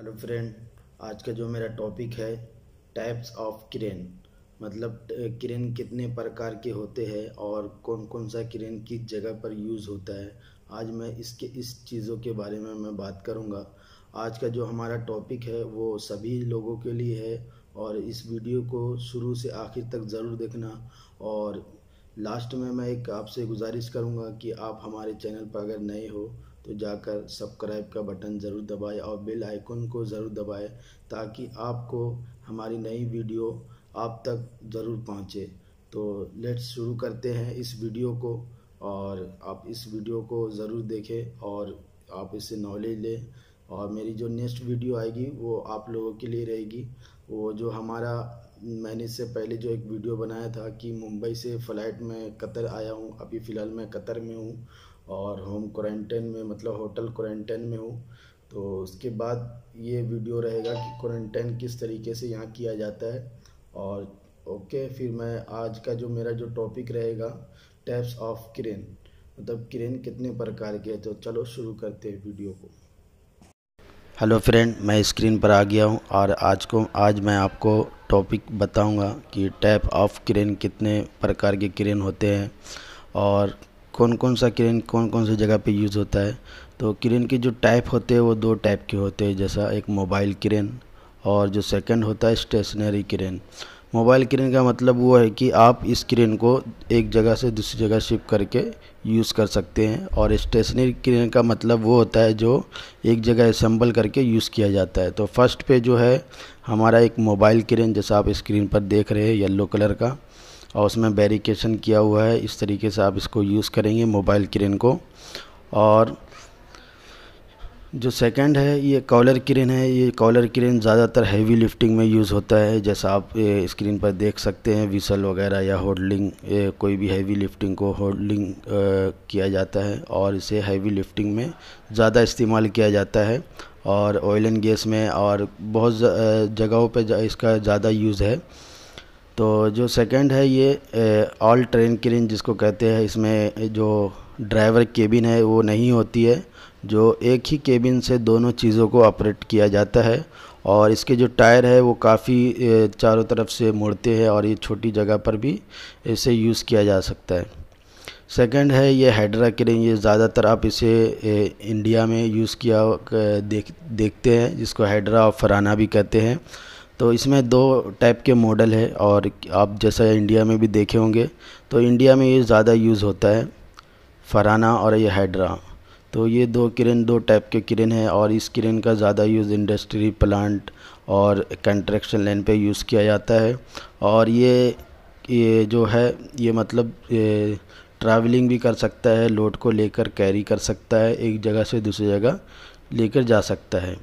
hello friend आज का जो मेरा टॉपिक है टाइप्स ऑफ क्रेन मतलब क्रेन कितने प्रकार के होते हैं और कौन कौन सा क्रेन किस जगह पर यूज़ होता है आज मैं इसके इस चीज़ों के बारे में मैं बात करूंगा आज का जो हमारा टॉपिक है वो सभी लोगों के लिए है और इस वीडियो को शुरू से आखिर तक ज़रूर देखना और लास्ट में मैं एक आपसे गुजारिश करूँगा कि आप हमारे चैनल पर अगर नए हो तो जाकर सब्सक्राइब का बटन ज़रूर दबाएं और बेल आइकन को ज़रूर दबाएं ताकि आपको हमारी नई वीडियो आप तक ज़रूर पहुँचे तो लेट्स शुरू करते हैं इस वीडियो को और आप इस वीडियो को ज़रूर देखें और आप इससे नॉलेज लें और मेरी जो नेक्स्ट वीडियो आएगी वो आप लोगों के लिए रहेगी वो जो हमारा मैंने इससे पहले जो एक वीडियो बनाया था कि मुंबई से फ़्लाइट में कतर आया हूँ अभी फ़िलहाल मैं कतर में हूँ और होम क्वारंटाइन में मतलब होटल क्वारंटाइन में हूँ तो उसके बाद ये वीडियो रहेगा कि क्वारंटाइन किस तरीके से यहाँ किया जाता है और ओके फिर मैं आज का जो मेरा जो टॉपिक रहेगा टैप्स ऑफ क्रेन मतलब क्रेन कितने प्रकार के हैं तो चलो शुरू करते हैं वीडियो को हेलो फ्रेंड मैं स्क्रीन पर आ गया हूं और आज को आज मैं आपको टॉपिक बताऊंगा कि टाइप ऑफ क्रेन कितने प्रकार के क्रेन होते हैं और कौन कौन सा क्रेन कौन कौन सी जगह पे यूज़ होता है तो क्रेन के जो टाइप होते हैं वो दो टाइप के होते हैं जैसा एक मोबाइल क्रेन और जो सेकंड होता है स्टेशनरी क्रेन मोबाइल स्क्रीन का मतलब वो है कि आप इस को एक जगह से दूसरी जगह शिफ्ट करके यूज़ कर सकते हैं और स्टेशनरी स्क्रीन का मतलब वो होता है जो एक जगह असम्बल करके यूज़ किया जाता है तो फर्स्ट पे जो है हमारा एक मोबाइल स्क्रीन जैसा आप स्क्रीन पर देख रहे हैं येलो कलर का और उसमें बैरिकेशन किया हुआ है इस तरीके से आप इसको यूज़ करेंगे मोबाइल स्क्रीन को और जो सेकंड है ये कॉलर क्रेन है ये कॉलर क्रेन ज़्यादातर हैवी लिफ्टिंग में यूज़ होता है जैसा आप स्क्रीन पर देख सकते हैं विसल वगैरह या होल्डिंग कोई भी हैवी लिफ्टिंग को होल्डिंग किया जाता है और इसे हैवी लिफ्टिंग में ज़्यादा इस्तेमाल किया जाता है और ऑयल एंड गैस में और बहुत जगहों पर इसका ज़्यादा यूज़ है तो जो सेकंड है ये ऑल ट्रेन क्रेन जिसको कहते हैं इसमें जो ड्राइवर केबिन है वो नहीं होती है जो एक ही केबिन से दोनों चीज़ों को ऑपरेट किया जाता है और इसके जो टायर है वो काफ़ी चारों तरफ से मुड़ते हैं और ये छोटी जगह पर भी इसे यूज़ किया जा सकता है सेकंड है ये हाइड्रा क्रेन ये ज़्यादातर आप इसे इंडिया में यूज़ किया देख देखते हैं जिसको हाइड्रा और फराना भी कहते हैं तो इसमें दो टाइप के मॉडल है और आप जैसा इंडिया में भी देखे होंगे तो इंडिया में ये ज़्यादा यूज़ होता है फराना और ये हाइड्रा तो ये दो किरण दो टाइप के किरण है और इस किरण का ज़्यादा यूज़ इंडस्ट्री प्लांट और कंट्रक्शन लाइन पे यूज़ किया जाता है और ये ये जो है ये मतलब ये, ट्रैवलिंग भी कर सकता है लोड को लेकर कैरी कर सकता है एक जगह से दूसरी जगह लेकर जा सकता है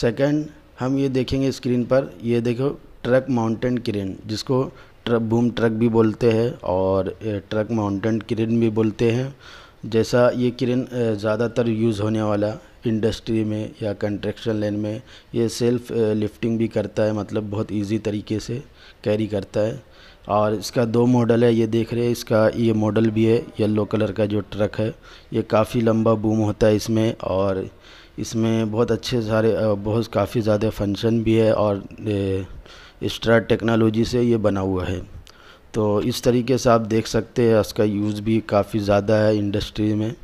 सेकंड हम ये देखेंगे स्क्रीन पर ये देखो ट्रक माउंटेन किरण जिसको ट्रक बूम ट्रक भी बोलते हैं और ट्रक माउंटेन किरण भी बोलते हैं जैसा ये किरण ज़्यादातर यूज़ होने वाला इंडस्ट्री में या कंस्ट्रक्शन लाइन में ये सेल्फ लिफ्टिंग भी करता है मतलब बहुत इजी तरीके से कैरी करता है और इसका दो मॉडल है ये देख रहे हैं इसका ये मॉडल भी है येलो कलर का जो ट्रक है ये काफ़ी लंबा बूम होता है इसमें और इसमें बहुत अच्छे सारे बहुत काफ़ी ज़्यादा फंक्शन भी है और स्ट्रा टेक्नोलॉजी से ये बना हुआ है तो इस तरीके से आप देख सकते हैं इसका यूज़ भी काफ़ी ज़्यादा है इंडस्ट्री में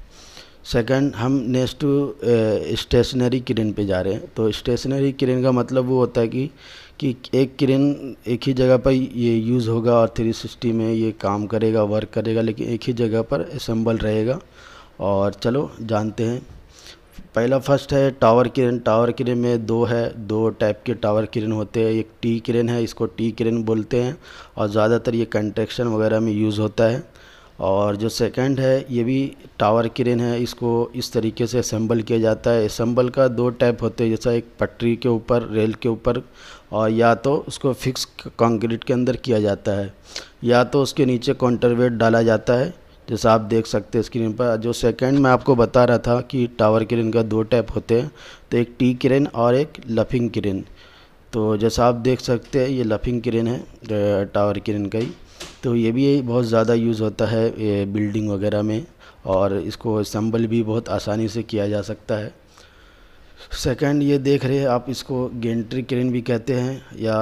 सेकंड हम नेक्स्ट स्टेशनरी किरण पे जा रहे हैं तो स्टेशनरी किरण का मतलब वो होता है कि कि एक किरण एक ही जगह पर ये यूज़ होगा और थ्री सिक्सटी में ये काम करेगा वर्क करेगा लेकिन एक ही जगह पर असम्बल रहेगा और चलो जानते हैं पहला फर्स्ट है टावर किरण टावर किरण में दो है दो टाइप के टावर किरण होते हैं एक टी किरण है इसको टी किरण बोलते हैं और ज़्यादातर ये कंट्रेक्शन वगैरह में यूज़ होता है और जो सेकंड है ये भी टावर किरण है इसको इस तरीके से असम्बल किया जाता है असम्बल का दो टाइप होते हैं जैसा एक पटरी के ऊपर रेल के ऊपर और या तो उसको फिक्स कंक्रीट के अंदर किया जाता है या तो उसके नीचे कॉन्टरवेट डाला जाता है जैसा आप देख सकते हैं स्क्रीन पर जो सेकंड मैं आपको बता रहा था कि टावर किरण का दो टाइप होते हैं तो एक टी किरण और एक लफिंग किरण तो जैसा आप देख सकते हैं ये लफिंग किरण है टावर किरण का ही तो ये भी बहुत ज़्यादा यूज़ होता है बिल्डिंग वगैरह में और इसको असम्बल भी बहुत आसानी से किया जा सकता है सेकंड ये देख रहे हैं आप इसको गेंट्री किरण भी कहते हैं या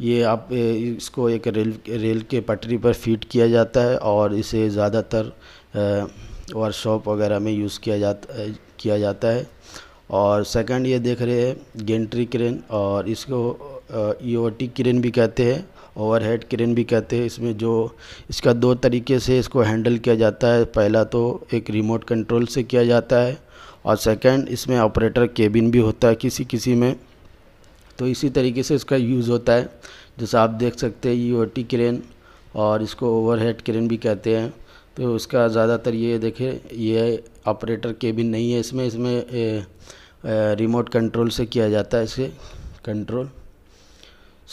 ये आप इसको एक रेल रेल के पटरी पर फ़ीड किया जाता है और इसे ज़्यादातर वर्कशॉप वगैरह में यूज़ किया जाता किया जाता है और सेकंड ये देख रहे हैं गेंट्री क्रेन और इसको ईओटी e क्रेन भी कहते हैं ओवरहेड क्रेन भी कहते हैं इसमें जो इसका दो तरीके से इसको हैंडल किया जाता है पहला तो एक रिमोट कंट्रोल से किया जाता है और सेकंड इसमें ऑपरेटर केबिन भी होता है किसी किसी में तो इसी तरीके से इसका यूज़ होता है जैसा आप देख सकते हैं यू टी क्रेन और इसको ओवरहेड क्रेन भी कहते हैं तो उसका ज़्यादातर ये देखें ये ऑपरेटर केबिन नहीं है इसमें इसमें ए, ए, रिमोट कंट्रोल से किया जाता है इसे कंट्रोल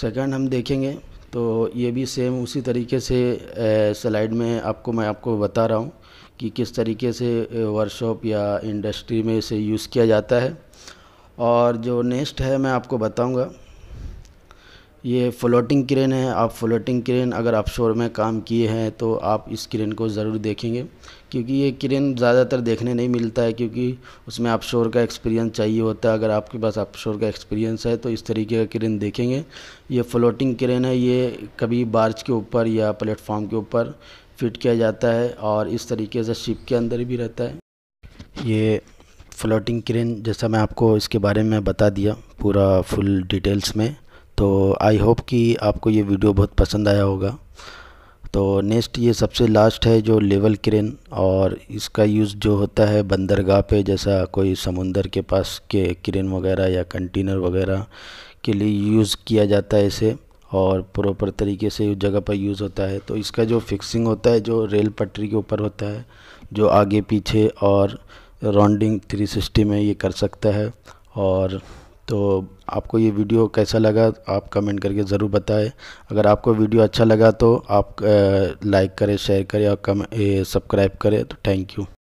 सेकंड हम देखेंगे तो ये भी सेम उसी तरीके से स्लाइड में आपको मैं आपको बता रहा हूँ कि किस तरीके से वर्कशॉप या इंडस्ट्री में इसे यूज़ किया जाता है और जो नेक्स्ट है मैं आपको बताऊंगा ये फ्लोटिंग क्रेन है आप फ्लोटिंग क्रेन अगर आप शोर में काम किए हैं तो आप इस क्रेन को ज़रूर देखेंगे क्योंकि ये क्रेन ज़्यादातर देखने नहीं मिलता है क्योंकि उसमें आप शोर का एक्सपीरियंस चाहिए होता है अगर आपके पास आप शोर का एक्सपीरियंस है तो इस तरीके का क्रेन देखेंगे ये फ्लोटिंग क्रेन है ये कभी बार्ज के ऊपर या प्लेटफॉर्म के ऊपर फिट किया जाता है और इस तरीके से शिप के अंदर भी रहता है ये फ्लोटिंग क्रेन जैसा मैं आपको इसके बारे में बता दिया पूरा फुल डिटेल्स में तो आई होप कि आपको ये वीडियो बहुत पसंद आया होगा तो नेक्स्ट ये सबसे लास्ट है जो लेवल क्रेन और इसका यूज़ जो होता है बंदरगाह पे जैसा कोई समुंदर के पास के क्रेन वगैरह या कंटेनर वगैरह के लिए यूज़ किया जाता है इसे और प्रॉपर तरीके से उस जगह पर यूज़ होता है तो इसका जो फिक्सिंग होता है जो रेल पटरी के ऊपर होता है जो आगे पीछे और राउंडिंग 360 में ये कर सकता है और तो आपको ये वीडियो कैसा लगा आप कमेंट करके ज़रूर बताएं अगर आपको वीडियो अच्छा लगा तो आप लाइक करें शेयर करें और कम सब्सक्राइब करें तो थैंक यू